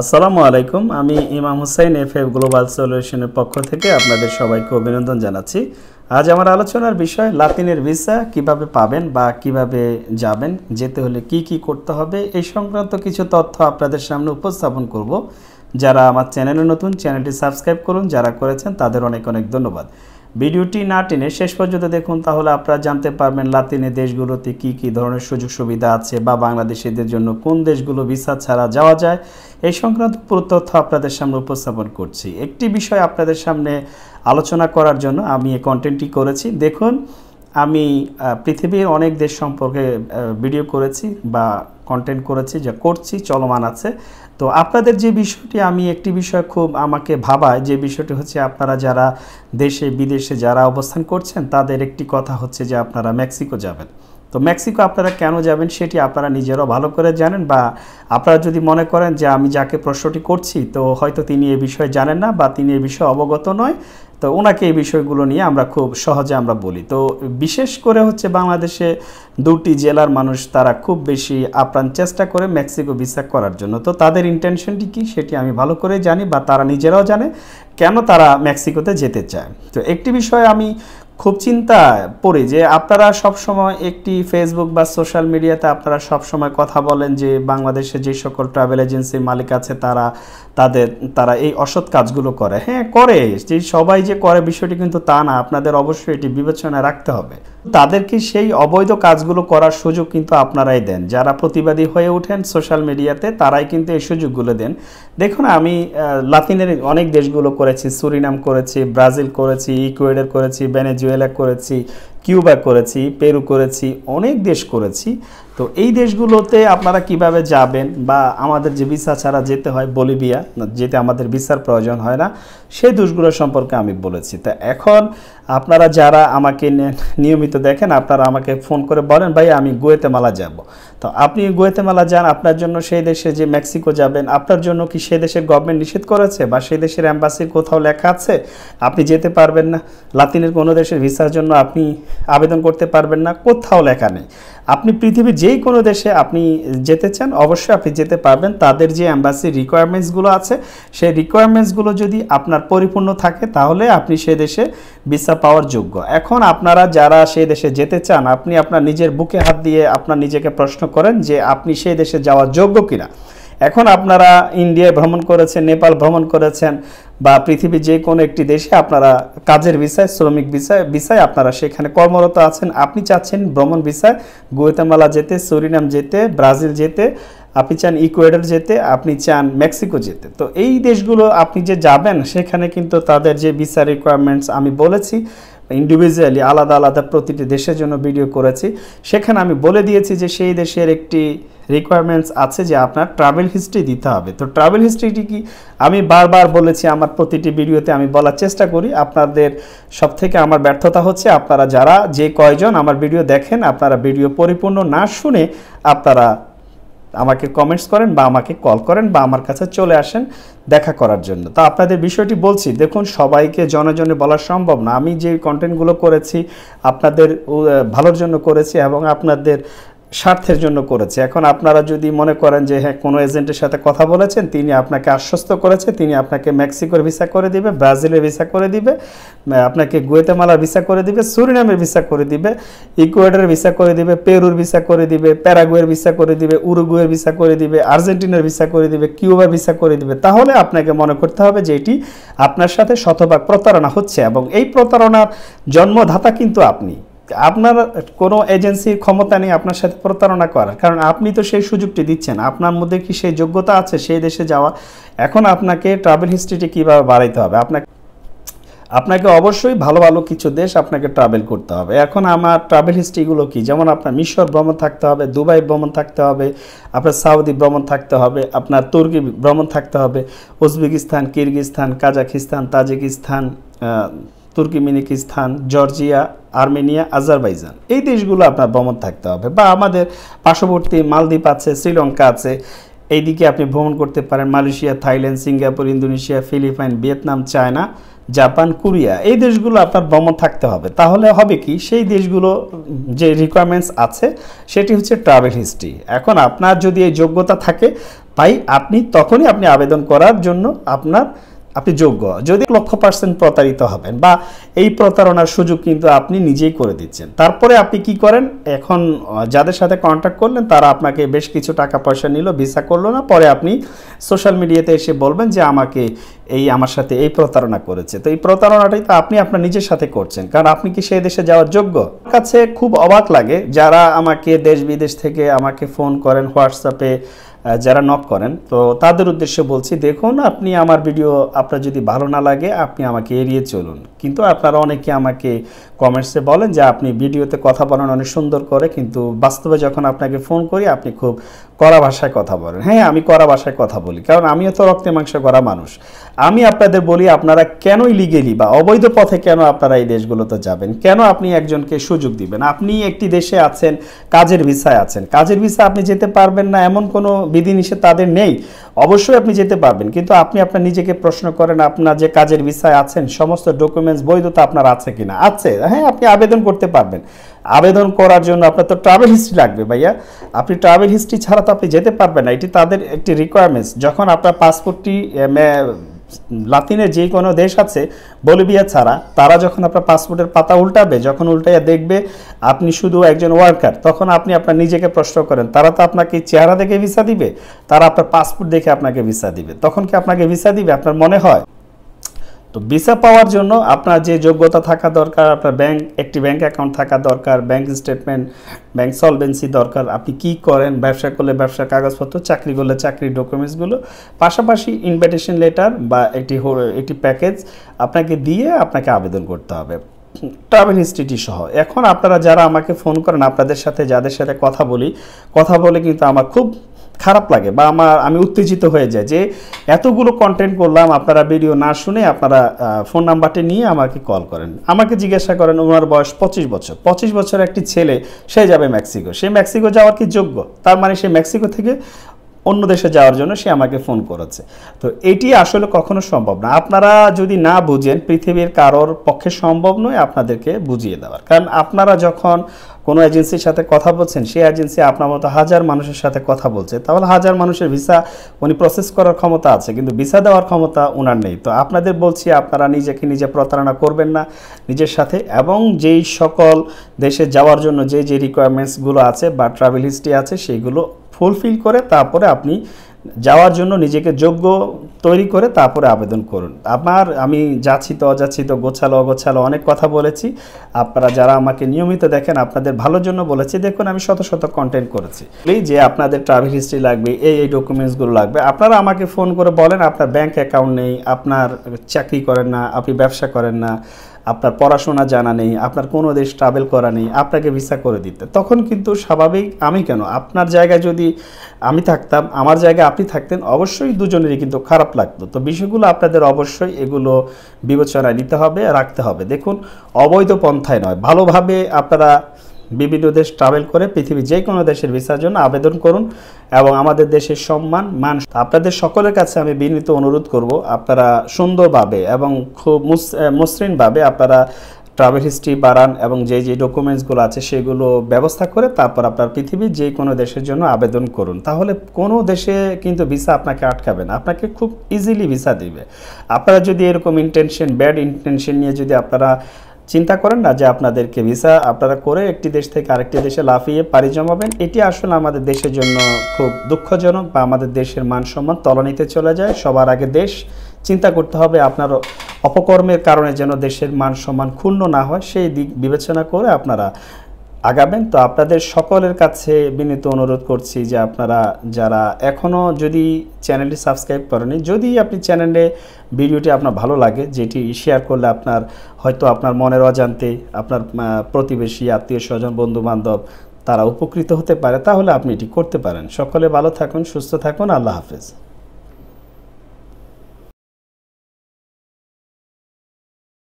আসসালামু আলাইকুম আমি Imam Hussain F F global সলিউশনের পক্ষ থেকে আপনাদের সবাইকে অভিনন্দন জানাচ্ছি আজ আমার আলোচনার বিষয় লাতিনের ভিসা কিভাবে পাবেন বা কিভাবে যাবেন যেতে হলে কি কি করতে হবে এই সংক্রান্ত কিছু তথ্য আপনাদের সামনে উপস্থাপন করব যারা আমার চ্যানেলে নতুন চ্যানেলটি সাবস্ক্রাইব করুন যারা করেছেন তাদের অনেক অনেক ধন্যবাদ ভিডিওটি না টেনে শেষ পর্যন্ত দেখুন তাহলে আপনারা জানতে পারবেন লাতিনে দেশগুলোতে কি কি ধরনের সুযোগ সুবিধা আছে বা বাংলাদেশিদের জন্য কোন দেশগুলো ভিসা ছাড়া যাওয়া যায় এই সংক্রান্ত পুরো তথ্য আপনাদের সামনে উপস্থাপন করছি একটি বিষয় আপনাদের সামনে আলোচনা করার জন্য আমি এই কন্টেন্টটি করেছি দেখুন আমি পৃথিবীর অনেক দেশ সম্পর্কে ভিডিও করেছি বা কন্টেন্ট করেছি যা করছি চলমান আছে তো আপনাদের যে বিষয়টি আমি একটি বিষয় খুব আমাকে ভাবায় যে বিষয়টি হচ্ছে আপনারা যারা দেশে বিদেশে যারা অবস্থান করছেন তাদের একটি কথা হচ্ছে যে আপনারা মেক্সিকো যাবেন তো মেক্সিকো আপনারা কেন যাবেন সেটি আপনারা নিজেরাও ভালো করে জানেন বা আপনারা যদি মনে করেন যে আমি যাকে প্রশ্নটি করছি তো হয়তো তিনি এ বিষয়ে জানেন না বা তিনি এ বিষয়ে অবগত নয় তো ওনাকে এই বিষয়গুলো নিয়ে আমরা খুব সহজে আমরা বলি তো বিশেষ করে হচ্ছে বাংলাদেশে দুটি জেলার মানুষ তারা খুব বেশি আপ্রাণ চেষ্টা করে মেক্সিকো ভিসা করার জন্য তো তাদের ইন্টেনশনটি কি সেটি আমি ভালো করে জানি বা তারা নিজেরাও জানে কেন তারা মেক্সিকোতে যেতে চায় তো একটি বিষয় আমি খুব চিন্তা পড়ি যে আপনারা সব সময় একটি ফেসবুক বা সোশ্যাল মিডিয়াতে আপনারা সব সময় কথা বলেন যে বাংলাদেশে যে সকল ট্রাভেল এজেন্সির মালিক আছে তারা তাদের তারা এই অসৎ কাজগুলো করে হ্যাঁ করে যে সবাই যে করে বিষয়টি কিন্তু তা না আপনাদের অবশ্যই এটি বিবেচনায় রাখতে হবে তাদেরকে সেই অবৈধ কাজগুলো করার সুযোগ কিন্তু আপনারাই দেন যারা প্রতিবাদী হয়ে ওঠেন সোশ্যাল মিডিয়াতে তারাই কিন্তু এই সুযোগগুলো দেন দেখুন আমি লাতিনের অনেক দেশগুলো করেছি সুরিনাম করেছি ব্রাজিল করেছি ইকুয়েডার করেছি ভেনেজুয়েলা করেছি কিউবা করেছি পেরু করেছি অনেক দেশ করেছি তো এই দেশগুলোতে আপনারা কিভাবে যাবেন বা আমাদের যে ভিসা ছাড়া যেতে হয় বলিভিয়া যেতে আমাদের ভিসার প্রয়োজন হয় না সেই দেশগুলো সম্পর্কে আমি বলেছি তা এখন আপনারা যারা আমাকে নিয়মিত দেখেন আপনারা আমাকে ফোন করে বলেন ভাই আমি গোয়েতে মালা যাবো তো আপনি গোয়েতেমালা যান আপনার জন্য সেই দেশে যে মেক্সিকো যাবেন আপনার জন্য কি সেই দেশের গভর্নমেন্ট নিষেধ করেছে বা সেই দেশের অ্যাম্বাসির কোথাও লেখা আছে আপনি যেতে পারবেন না লাতিনের কোনো দেশের ভিসার জন্য আপনি আবেদন করতে পারবেন না কোথাও লেখা নেই আপনি পৃথিবীর যেই কোনো দেশে আপনি যেতে চান অবশ্যই আপনি যেতে পারবেন তাদের যে অ্যাম্বাসি রিকোয়ারমেন্টসগুলো আছে সেই রিকোয়ারমেন্টসগুলো যদি আপনার পরিপূর্ণ থাকে তাহলে আপনি সে দেশে ভিসা পাওয়ার যোগ্য এখন আপনারা যারা সেই দেশে যেতে চান আপনি আপনার নিজের বুকে হাত দিয়ে আপনার নিজেকে প্রশ্ন করেন যে আপনি সেই দেশে যাওয়ার যোগ্য কিনা এখন আপনারা ইন্ডিয়ায় ভ্রমণ করেছেন নেপাল ভ্রমণ করেছেন বা পৃথিবীর যে কোনো একটি দেশে আপনারা কাজের ভিসায় শ্রমিক ভিসায় ভিসায় আপনারা সেখানে কর্মরত আছেন আপনি চাচ্ছেন ভ্রমণ ভিসায় গুয়েতামালা যেতে সুরিনাম যেতে ব্রাজিল যেতে আপনি চান ইকুয়েডর যেতে আপনি চান মেক্সিকো যেতে তো এই দেশগুলো আপনি যে যাবেন সেখানে কিন্তু তাদের যে ভিসা রিকোয়ারমেন্টস আমি বলেছি ইন্ডিভিজুয়ালি আলাদা আলাদা প্রতিটি দেশের জন্য ভিডিও করেছি সেখানে আমি বলে দিয়েছি যে সেই দেশের একটি রিকোয়ারমেন্টস আছে যে আপনার ট্রাভেল হিস্ট্রি দিতে হবে তো ট্রাভেল হিস্ট্রিটি কি আমি বারবার বলেছি আমার প্রতিটি ভিডিওতে আমি বলার চেষ্টা করি আপনাদের সব থেকে আমার ব্যর্থতা হচ্ছে আপনারা যারা যে কয়জন আমার ভিডিও দেখেন আপনারা ভিডিও পরিপূর্ণ না শুনে আপনারা আমাকে কমেন্টস করেন বা আমাকে কল করেন বা আমার কাছে চলে আসেন দেখা করার জন্য তো আপনাদের বিষয়টি বলছি দেখুন সবাইকে জনজনে বলা সম্ভব না আমি যে কন্টেন্টগুলো করেছি আপনাদের ভালোর জন্য করেছি এবং আপনাদের স্বার্থের জন্য করেছে এখন আপনারা যদি মনে করেন যে হ্যাঁ কোনো এজেন্টের সাথে কথা বলেছেন তিনি আপনাকে আশ্বস্ত করেছে তিনি আপনাকে মেক্সিকোর ভিসা করে দিবে ব্রাজিলের ভিসা করে দিবে আপনাকে গুয়েতেমালার ভিসা করে দিবে সুরিনামের ভিসা করে দিবে ইকুয়েডারের ভিসা করে দিবে পেরুর ভিসা করে দিবে প্যারাগুয়ের ভিসা করে দিবে উরুগুয়ের ভিসা করে দিবে আর্জেন্টিনার ভিসা করে দিবে কিউবার ভিসা করে দিবে তাহলে আপনাকে মনে করতে হবে যে এটি আপনার সাথে শতভাগ প্রতারণা হচ্ছে এবং এই প্রতারণার জন্মদাতা কিন্তু আপনি আপনার কোনো এজেন্সির ক্ষমতা নেই আপনার সাথে প্রতারণা করার কারণ আপনি তো সেই সুযোগটি দিচ্ছেন আপনার মধ্যে কি সেই যোগ্যতা আছে সেই দেশে যাওয়া এখন আপনাকে ট্রাভেল হিস্ট্রিটি কীভাবে বাড়াইতে হবে আপনাকে আপনাকে অবশ্যই ভালো ভালো কিছু দেশ আপনাকে ট্রাভেল করতে হবে এখন আমার ট্রাভেল হিস্ট্রিগুলো কি যেমন আপনার মিশর ভ্রমণ থাকতে হবে দুবাই ভ্রমণ থাকতে হবে আপনার সাউদি ভ্রমণ থাকতে হবে আপনার তুর্কি ভ্রমণ থাকতে হবে Uzbekistan Kyrgyzstan Kazakhstan Tajikistan Turkmenistan Georgia Armenia Azerbaijan এই দেশগুলো আপনার ভ্রমণ থাকতে হবে বা আমাদের পার্শ্ববর্তী মালদ্বীপ আছে শ্রীলঙ্কা আছে এইদিকে আপনি ভ্রমণ করতে পারেন Malaysia Thailand Singapore Indonesia Philippines Vietnam China Japan Korea এই দেশগুলো আপনার ভ্রমণ থাকতে হবে তাহলে হবে কি সেই দেশগুলো যে রিকোয়ারমেন্টস আছে সেটি হচ্ছে ট্রাভেল হিস্ট্রি এখন আপনার যদি এই যোগ্যতা থাকে তাই আপনি তখনই আপনি আবেদন করার জন্য আপনার আপনি যোগ্য যদি লক্ষ পার্সেন্ট প্রতারিত হবেন বা এই প্রতারণার সুযোগ কিন্তু আপনি নিজেই করে দিচ্ছেন তারপরে আপনি কি করেন এখন যাদের সাথে কন্ট্যাক্ট করলেন তারা আপনাকে বেশ কিছু টাকা পয়সা নিল ভিসা করলো না পরে আপনি সোশ্যাল মিডিয়াতে এসে বলবেন যে আমাকে এই আমার সাথে এই প্রতারণা করেছে তো এই প্রতারণাটাই তো আপনি আপনার নিজের সাথে করছেন কারণ আপনি কি সেই দেশে যাওয়ার যোগ্য কাছে খুব অবাক লাগে যারা আমাকে দেশ বিদেশ থেকে আমাকে ফোন করেন হোয়াটসঅ্যাপে যারা নক করেন তো তাদের উদ্দেশ্যে বলছি দেখুন আপনি আমার ভিডিও আপনার যদি ভালো না লাগে আপনি আমাকে এড়িয়ে চলুন কিন্তু আপনারা অনেকে আমাকে কমেন্টসে বলেন যে আপনি ভিডিওতে কথা বলেন অনেক সুন্দর করে কিন্তু বাস্তবে যখন আপনাকে ফোন করি আপনি খুব কড়া ভাষায় কথা বলেন হ্যাঁ আমি কড়া ভাষায় কথা বলি কারণ আমিও তো রক্তে মাংস করা মানুষ আমি আপনাদের বলি আপনারা কেন ইলিগেলি বা অবৈধ পথে কেন আপনারা এই দেশগুলোতে যাবেন কেন আপনি একজনকে সুযোগ দিবেন আপনি একটি দেশে আছেন কাজের ভিসায় আছেন কাজের ভিসা আপনি যেতে পারবেন না এমন কোনো বিধিনিষেধ তাদের নেই অবশ্যই আপনি যেতে পারবেন কিন্তু আপনি আপনার নিজেকে প্রশ্ন করেন আপনার যে কাজের বিষয় আছেন সমস্ত ডকুমেন্টস বৈধতা আপনার আছে কিনা আছে হ্যাঁ আপনি আবেদন করতে পারবেন আবেদন করার জন্য আপনার তো ট্রাভেল হিস্ট্রি লাগবে ভাইয়া আপনি ট্রাভেল হিস্ট্রি ছাড়া তো আপনি যেতে পারবেন না এটি তাদের একটি রিকোয়ারমেন্টস যখন আপনার পাসপোর্টটি লাতিনের যে কোনো দেশ আছে বলিভিয়া ছাড়া তারা যখন আপনার পাসপোর্টের পাতা উল্টাবে যখন উল্টাইয়া দেখবে আপনি শুধু একজন ওয়ার্কার তখন আপনি আপনার নিজেকে প্রশ্ন করেন তারা তো আপনাকে চেহারা দেখে ভিসা দিবে তারা আপনার পাসপোর্ট দেখে আপনাকে ভিসা দিবে তখন কি আপনাকে ভিসা দিবে আপনার মনে হয় তো ভিসা পাওয়ার জন্য আপনার যে যোগ্যতা থাকা দরকার আপনার ব্যাংক একটি ব্যাংক অ্যাকাউন্ট থাকা দরকার ব্যাংক স্টেটমেন্ট ব্যাংক সলভেন্সি দরকার আপনি কি করেন ব্যবসা করলে ব্যবসার কাগজপত্র চাকরি করলে চাকরির ডকুমেন্টসগুলো পাশাপাশি ইনভাইটেশন লেটার বা একটি একটি প্যাকেজ আপনাকে দিয়ে আপনাকে আবেদন করতে হবে ট্রাভেল হিস্ট্রিটি সহ এখন আপনারা যারা আমাকে ফোন করেন আপনাদের সাথে যাদের সাথে কথা বলি কথা বলে কিন্তু আমার খুব খারাপ লাগে বা আমার আমি উত্তেজিত হয়ে যায় যে এতগুলো কন্টেন্ট করলাম আপনারা ভিডিও না শুনে আপনারা ফোন নাম্বারটি নিয়ে আমাকে কল করেন আমাকে জিজ্ঞাসা করেন ওনার বয়স পঁচিশ বছর পঁচিশ বছর একটি ছেলে সে যাবে মেক্সিকো সে মেক্সিকো যাওয়ার কি যোগ্য তার মানে সে মেক্সিকো থেকে অন্য দেশে যাওয়ার জন্য সে আমাকে ফোন করেছে তো এটি আসলে কখনো সম্ভব না আপনারা যদি না বুঝেন পৃথিবীর কারোর পক্ষে সম্ভব নয় আপনাদেরকে বুঝিয়ে দেওয়ার কারণ আপনারা যখন কোনো এজেন্সির সাথে কথা বলছেন সেই এজেন্সি আপনার মতো হাজার মানুষের সাথে কথা বলছে তাহলে হাজার মানুষের ভিসা উনি প্রসেস করার ক্ষমতা আছে কিন্তু ভিসা দেওয়ার ক্ষমতা ওনার নেই তো আপনাদের বলছি আপনারা নিজেকে নিজে প্রতারণা করবেন না নিজের সাথে এবং যেই সকল দেশে যাওয়ার জন্য যে যে রিকোয়ারমেন্টসগুলো আছে বা ট্রাভেল হিস্ট্রি আছে সেইগুলো ফুলফিল করে তারপরে আপনি যাওয়ার জন্য নিজেকে যোগ্য তৈরি করে তারপরে আবেদন করুন আমার আমি যাচ্ছি তো অযাচ্ছি তো গোছালো অগোছালো অনেক কথা বলেছি আপনারা যারা আমাকে নিয়মিত দেখেন আপনাদের ভালোর জন্য বলেছি দেখুন আমি শত শত কন্টেন্ট করেছি এই যে আপনাদের ট্রাভেল হিস্ট্রি লাগবে এই এই ডকুমেন্টসগুলো লাগবে আপনারা আমাকে ফোন করে বলেন আপনার ব্যাংক অ্যাকাউন্ট নেই আপনার চাকরি করেন না আপনি ব্যবসা করেন না আপনার পড়াশোনা জানা নেই আপনার কোনো দেশ ট্রাভেল করা নেই আপনাকে ভিসা করে দিতে তখন কিন্তু স্বাভাবিক আমি কেন আপনার জায়গায় যদি আমি থাকতাম আমার জায়গায় আপনি থাকতেন অবশ্যই দুজনেরই কিন্তু খারাপ লাগতো তো বিষয়গুলো আপনাদের অবশ্যই এগুলো বিবেচনায় নিতে হবে রাখতে হবে দেখুন অবৈধ পন্থায় নয় ভালোভাবে আপনারা বিভিন্ন দেশ ট্রাভেল করে পৃথিবীর যে কোনো দেশের ভিসার জন্য আবেদন করুন এবং আমাদের দেশের সম্মান মান আপনাদের সকলের কাছে আমি বিনীত অনুরোধ করব আপনারা সুন্দরভাবে এবং খুব মসৃণভাবে আপনারা ট্রাভেল হিস্ট্রি বাড়ান এবং যে যে ডকুমেন্টসগুলো আছে সেগুলো ব্যবস্থা করে তারপর আপনার পৃথিবীর যে কোনো দেশের জন্য আবেদন করুন তাহলে কোনো দেশে কিন্তু ভিসা আপনাকে আটকাবে না আপনাকে খুব ইজিলি ভিসা দিবে আপনারা যদি এরকম ইন্টেনশন ব্যাড ইন্টেনশন নিয়ে যদি আপনারা চিন্তা করেন না যে আপনাদেরকে ভিসা আপনারা করে একটি দেশ থেকে আরেকটি দেশে লাফিয়ে পাড়ি জমাবেন এটি আসলে আমাদের দেশের জন্য খুব দুঃখজনক বা আমাদের দেশের মান সম্মান তলানিতে চলে যায় সবার আগে দেশ চিন্তা করতে হবে আপনার অপকর্মের কারণে যেন দেশের মান সম্মান ক্ষুণ্ণ না হয় সেই দিক বিবেচনা করে আপনারা আগাবেন তো আপনাদের সকলের কাছে বিনীত অনুরোধ করছি যে আপনারা যারা এখনও যদি চ্যানেলটি সাবস্ক্রাইব করেনি যদি আপনি চ্যানেলে ভিডিওটি আপনার ভালো লাগে যেটি শেয়ার করলে আপনার হয়তো আপনার মনের অজান্তে আপনার প্রতিবেশী আত্মীয় স্বজন বন্ধুবান্ধব তারা উপকৃত হতে পারে তাহলে আপনি এটি করতে পারেন সকলে ভালো থাকুন সুস্থ থাকুন আল্লাহ হাফেজ